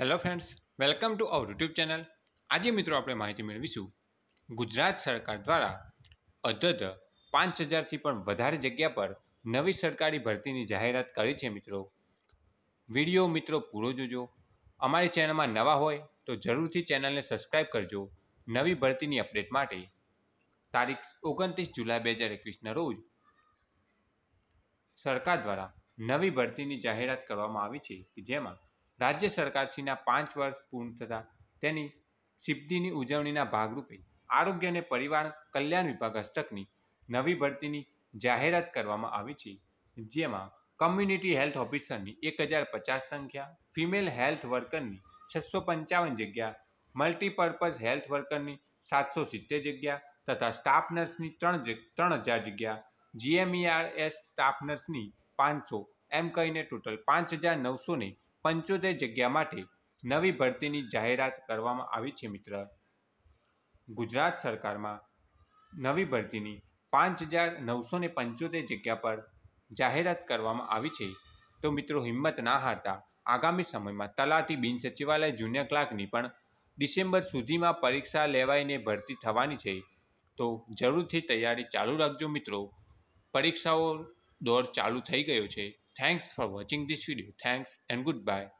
Hello friends welcome to our YouTube channel આજે મિત્રો આપણે માહિતી મેળવીશું ગુજરાત સરકાર દ્વારા અધદ પાંચ હજારથી પણ વધારે જગ્યા પર નવી સરકારી ભરતીની જાહેરાત કરી છે મિત્રો વિડીયો મિત્રો પૂરો જોજો અમારી ચેનલમાં નવા હોય તો જરૂરથી ચેનલને સબસ્ક્રાઈબ કરજો નવી ભરતીની અપડેટ માટે તારીખ ઓગણત્રીસ જુલાઈ બે હજાર એકવીસના રોજ સરકાર દ્વારા નવી ભરતીની જાહેરાત કરવામાં આવી છે કે જેમાં રાજ્ય સરકારશ્રીના પાંચ વર્ષ પૂર્ણ થતાં તેની સિદ્ધિની ઉજવણીના ભાગરૂપે આરોગ્ય અને પરિવાર કલ્યાણ વિભાગ હસ્તકની નવી ભરતીની જાહેરાત કરવામાં આવી છે જેમાં કમ્યુનિટી હેલ્થ ઓફિસરની એક હજાર પચાસ સંખ્યા ફિમેલ હેલ્થ વર્કરની છસો પંચાવન જગ્યા મલ્ટીપર્પઝ હેલ્થ વર્કરની સાતસો સિત્તેર જગ્યા તથા સ્ટાફ નર્સની ત્રણ ત્રણ હજાર જગ્યા જીએમઈઆરએસ સ્ટાફ નર્સની પાંચસો એમ કહીને ટોટલ પાંચ હજાર નવસોને પંચોતેર જગ્યા માટે નવી ભરતીની જાહેરાત કરવામાં આવી છે મિત્ર ગુજરાત સરકારમાં નવી ભરતીની પાંચ હજાર નવસો ને પંચોતેર જગ્યા પર જાહેરાત કરવામાં આવી છે તો મિત્રો હિંમત ના હારતા આગામી સમયમાં તલાટી બિન સચિવાલય જુનિયર ક્લાર્કની પણ ડિસેમ્બર સુધીમાં પરીક્ષા લેવાઈને ભરતી થવાની છે તો જરૂરથી તૈયારી ચાલુ રાખજો મિત્રો પરીક્ષાઓ દોર ચાલુ થઈ ગયો છે Thanks for watching this video. Thanks and goodbye.